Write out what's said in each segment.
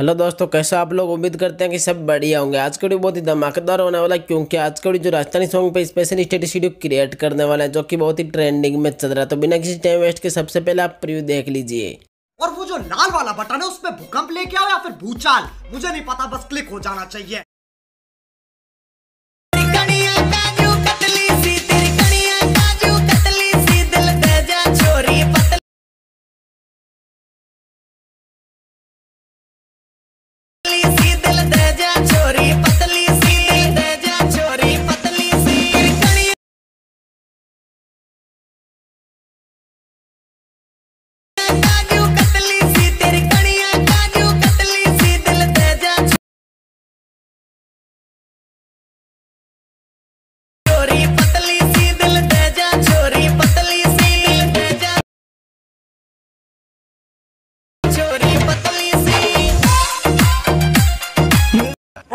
hello दोस्तों कैसे आप लोग उम्मीद करते हैं कि सब बढ़िया होंगे आज का बहुत ही धमाकेदार होने वाला है क्योंकि आज का जो राजस्थानी सॉन्ग पे स्पेशल स्टेट स्टूडियो क्रिएट करने वाला है जो कि बहुत ही ट्रेंडिंग में चल रहा है तो बिना किसी टाइम वेस्ट के सबसे पहले आप प्रिव्यू देख लीजिए और वो जो लाल वाला बटन है उसमें भूकंप लेके आओ या फिर भूचाल मुझे नहीं पता बस क्लिक हो जाना चाहिए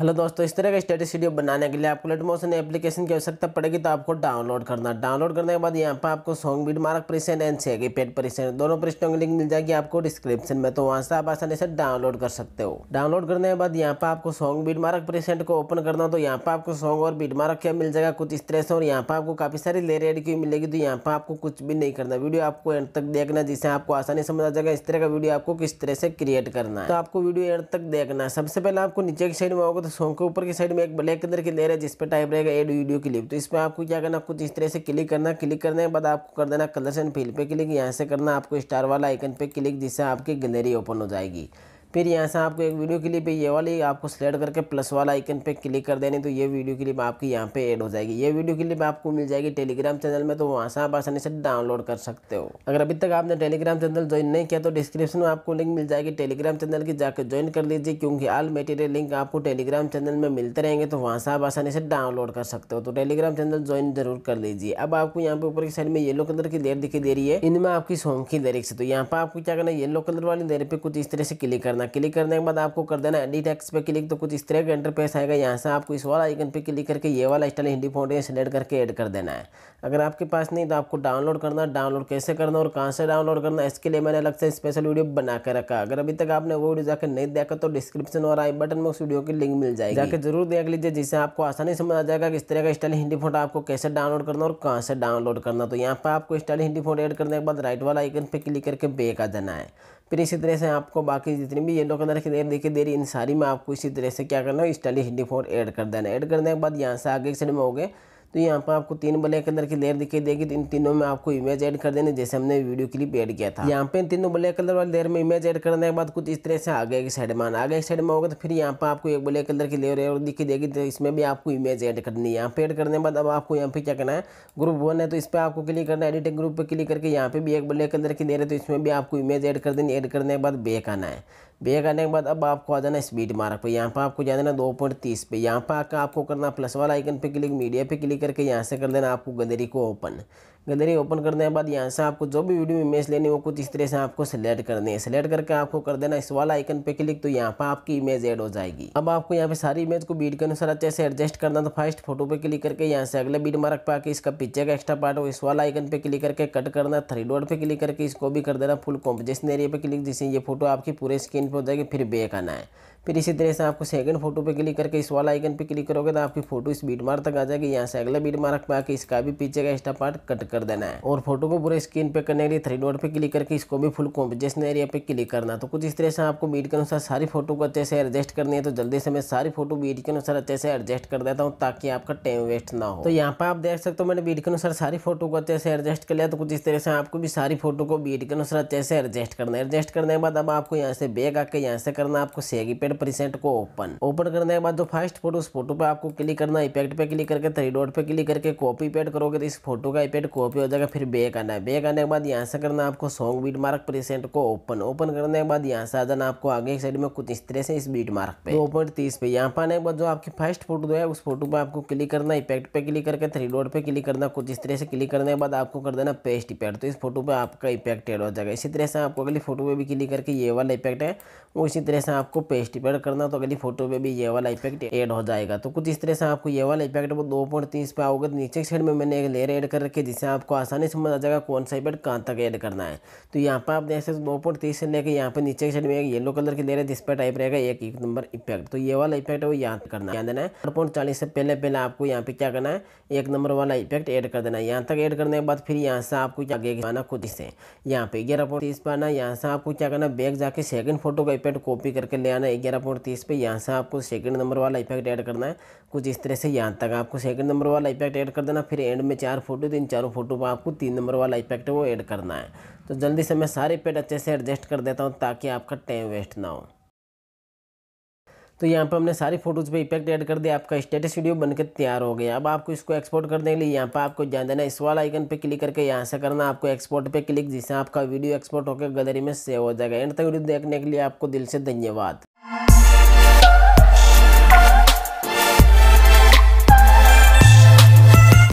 हेलो दोस्तों इस तरह का स्टेटस वीडियो बनाने के लिए आपको लेट मोशन एप्लीकेशन की आवश्यकता पड़ेगी तो आपको डाउनलोड करना डाउनलोड करने के बाद यहाँ पर आपको सॉन्ग बीट मार्क परेशान एंड सेगी पेड परेशान दोनों पृष्ठों की लिंक मिल जाएगी आपको डिस्क्रिप्शन में तो वहाँ से आप आसानी से डाउनलोड कर सकते हो डाउनलोड करने के बाद यहाँ पर आपको सॉन्ग बीट मार्क परेशान को ओपन करना तो यहाँ पर आपको सॉन्ग और बीट मार्क क्या मिल जाएगा कुछ इस तरह से और यहाँ पर आपको काफ़ी सारी ले रेड की मिलेगी तो यहाँ पर आपको कुछ भी नहीं करना वीडियो आपको एंड तक देखना जिससे आपको आसानी समझ आ जाएगा इस तरह का वीडियो आपको किस तरह से क्रिएट करना है तो आपको वीडियो एंड तक देखना सबसे पहले आपको नीचे की साइड में होगा तो सॉन्ग के ऊपर की साइड में एक ब्लैक कलर की लेयर है जिस पर टाइप रहेगा एड वीडियो क्लिप तो इसमें आपको क्या करना कुछ इस तरह से क्लिक करना क्लिक करने के बाद आपको कर देना कलर्स एंड फील पे क्लिक यहाँ से करना आपको स्टार वाला आइकन पे क्लिक जिससे आपकी गैलरी ओपन हो जाएगी फिर यहाँ से आपको एक वीडियो क्लिप ये वाली आपको सेलेक्ट करके प्लस वाला आइकन पे क्लिक कर देनी तो ये वीडियो क्लिप आपकी यहाँ पे ऐड हो जाएगी ये वीडियो क्लिप आपको मिल जाएगी टेलीग्राम चैनल में तो वहाँ से आप आसानी से डाउनलोड कर सकते हो अगर अभी तक आपने टेलीग्राम चैनल ज्वाइन नहीं किया तो डिस्क्रिप्शन में आपको लिंक मिल जाएगी टेलीग्राम चैनल की जाकर ज्वाइन कर लीजिए क्योंकि आल मेटेरियल लिंक आपको टेलीग्राम चैनल में मिलते रहेंगे तो वहाँ से आप आसानी से डाउनलोड कर सकते हो तो टेलीग्राम चैनल ज्वाइन जरूर कर लीजिए अब आपको यहाँ पे ऊपर की साइड में येलो कलर की देर दिखाई दे रही है इनमें आपकी सॉन्ग की से तो यहाँ पर आपको क्या करना येलो कलर वाली देर पर कुछ इस तरह से क्लिक करना करना क्लिक करने के बाद आपको कर देना एडिट एक्स पे क्लिक तो कुछ इस तरह का इंटरफेस आएगा यहाँ से आपको इस वाला आइकन पे क्लिक करके ये वाला स्टाइल हिंदी फोटो सेलेक्ट करके ऐड कर देना है अगर आपके पास नहीं तो आपको डाउनलोड करना डाउनलोड कैसे करना और कहाँ से डाउनलोड करना इसके लिए मैंने अलग से स्पेशल वीडियो बना कर रखा अगर अभी तक आपने वो वीडियो जाकर नहीं देखा तो डिस्क्रिप्शन और आई बटन में उस वीडियो की लिंक मिल जाएगी जाकर जरूर देख लीजिए जिससे आपको आसानी समझ आ जाएगा कि इस तरह का स्टाइल हिंदी फोटो आपको कैसे डाउनलोड करना और कहाँ से डाउनलोड करना तो यहाँ पर आपको स्टाइल हिंदी फोटो एड करने के बाद राइट वाला आइकन पर क्लिक करके बेक आ जाना है फिर इसी तरह से आपको बाकी जितनी भी येलो कलर की देर देखिए दे रही इन सारी में आपको इसी तरह से क्या करना है स्टाइलिश फोर ऐड कर देना ऐड करने के बाद यहाँ से आगे की साइड में हो गए तो यहाँ पर आपको तीन ब्लैक कलर की लेयर दिखाई देगी तो इन तीनों में आपको इमेज ऐड कर देनी जैसे हमने वीडियो क्लिप ऐड किया था यहाँ पे इन तीनों ब्लैक कलर वाले लेयर में इमेज ऐड करने के बाद कुछ इस तरह से आगे की साइड में आना आगे की साइड में होगा तो फिर यहाँ पर आपको एक ब्लैक कलर की लेयर और दिखाई देगी तो इसमें भी आपको इमेज ऐड करनी है यहाँ पे ऐड करने के बाद अब आपको यहाँ पे क्या करना है ग्रुप वन है तो इस पर आपको क्लिक करना है एडिटिंग ग्रुप पर क्लिक करके यहाँ पे भी एक ब्लैक कलर की लेयर है तो इसमें भी आपको इमेज ऐड कर देनी एड करने के बाद बेक आना है बे करने के बाद अब आपको आ जाना स्पीड मार्क पे यहाँ पर आपको जा देना दो पॉइंट तीस पे यहाँ पर आकर आपको करना प्लस वाला आइकन पे क्लिक मीडिया पे क्लिक करके यहाँ से कर देना आपको गदरी को ओपन गदरी ओपन करने के बाद यहाँ से आपको जो भी वीडियो इमेज लेनी हो कुछ इस तरह से आपको सेलेक्ट करनी है सेलेक्ट करके आपको कर देना इस वाला आइकन पे क्लिक तो यहाँ पर आपकी इमेज एड हो जाएगी अब आपको यहाँ पे सारी इमेज को बीट के अनुसार अच्छे से एडजस्ट करना तो फर्स्ट फोटो पे क्लिक करके यहाँ से अगले बीट मार्क पे आके इसका पीछे का एक्स्ट्रा पार्ट हो इस वाला आइकन पे क्लिक करके कट करना थ्री डॉट पे क्लिक करके इसको भी कर देना फुल कॉम्पोजिशन एरिया पे क्लिक जिससे ये फोटो आपकी पूरे स्क्रीन होता है कि फिर बेक आना है फिर इसी तरह से आपको सेकंड फोटो पे क्लिक करके इस वाला आइकन पे क्लिक करोगे तो आपकी फोटो इस बीट मार्क तक आ जाएगी यहाँ से अगला बीट मार्क पे आके इसका भी पीछे का एक्स्ट्रा पार्ट कट कर देना है और फोटो को पूरे स्क्रीन पे करने के लिए थ्री डॉट पे क्लिक करके इसको भी फुल कॉम्पिजेशन एरिया पे क्लिक करना तो कुछ इस तरह से आपको बीट के अनुसार सारी फोटो को अच्छे से एडजस्ट करनी है तो जल्दी से मैं सारी फोटो बीट के अनुसार अच्छे से एडजस्ट कर देता हूँ ताकि आपका टाइम वेस्ट ना हो तो यहाँ पर आप देख सकते हो मैंने बीट के अनुसार सारी फोटो को अच्छे से एडजस्ट कर लिया तो कुछ इस तरह से आपको भी सारी फोटो को बीट के अनुसार अच्छे से एडजस्ट करना है एडजस्ट करने के बाद अब आपको यहाँ से बैग आके यहाँ से करना आपको सेगी पेड इफेक्ट प्रीसेट को ओपन ओपन करने के बाद जो फर्स्ट फोटो उस फोटो पे आपको क्लिक करना इफेक्ट पे क्लिक करके थ्री डॉट पे क्लिक करके कॉपी पेड करोगे तो इस फोटो का इफेक्ट कॉपी हो जाएगा फिर बैक आना है बैक आने के बाद यहाँ से करना आपको सॉन्ग बीट मार्क प्रीसेंट को ओपन ओपन करने के बाद यहाँ से आ जाना आपको आगे साइड में कुछ इस तरह से इस बीट मार्क पे दो पॉइंट तीस पे यहाँ पर आने के बाद जो आपकी फर्स्ट फोटो है उस फोटो पे आपको क्लिक करना इफेक्ट पे क्लिक करके थ्री डॉट पे क्लिक करना कुछ इस तरह से क्लिक करने के बाद आपको कर देना पेस्ट इफेक्ट तो इस फोटो पे आपका इफेक्ट एड हो जाएगा इसी तरह से आपको अगली फोटो पे भी क्लिक करके ये वाला इफेक्ट है वो इसी तरह से आपको पेस्ट रिपेयर करना तो अगली फोटो पे भी ये वाला इफेक्ट ऐड हो जाएगा तो कुछ इस तरह से आपको ये वाला इफेक्ट वो दो पॉइंट तीस पे आओगे तो नीचे साइड में मैंने एक लेयर ऐड कर रखी है जिससे आपको आसानी से समझ आ जाएगा कौन सा इफेक्ट कहाँ तक ऐड करना है तो यहाँ पर आप देख सकते दो पॉइंट तीस से लेकर यहाँ पर नीचे साइड में एक येलो कलर की लेर है जिस पर टाइप रहेगा एक एक नंबर इफेक्ट तो ये वाला इफेक्ट वो यहाँ करना है देना है पॉइंट चालीस से पहले पहले आपको यहाँ पे क्या करना है एक नंबर वाला इफेक्ट एड कर देना है यहाँ तक एड करने के बाद फिर यहाँ से आपको क्या आना खुद से यहाँ पे ग्यारह पॉइंट तीस पे आना यहाँ से आपको क्या करना बैग जाके सेकंड फोटो का इफेक्ट कॉपी करके ले आना ग्यारह तेरह पॉइंट तीस पर यहाँ से आपको सेकंड नंबर वाला इफेक्ट ऐड करना है कुछ इस तरह से यहाँ तक आपको सेकंड नंबर वाला इफेक्ट ऐड कर देना फिर एंड में चार फोटो तो इन चारों फोटो पर आपको तीन नंबर वाला इफेक्ट वो ऐड करना है तो जल्दी से मैं सारे पेड अच्छे से एडजस्ट कर देता हूँ ताकि आपका टाइम वेस्ट ना हो तो यहाँ पर हमने सारी फोटोज़ पे इफेक्ट ऐड कर दिया आपका स्टेटस वीडियो बनकर तैयार हो गया अब आपको इसको एक्सपोर्ट करने के लिए यहाँ पर आपको जान देना इस वाला आइकन पे क्लिक करके यहाँ से करना आपको एक्सपोर्ट पे क्लिक जिससे आपका वीडियो एक्सपोर्ट होकर गैलरी में सेव हो जाएगा एंड तक वीडियो देखने के लिए आपको दिल से धन्यवाद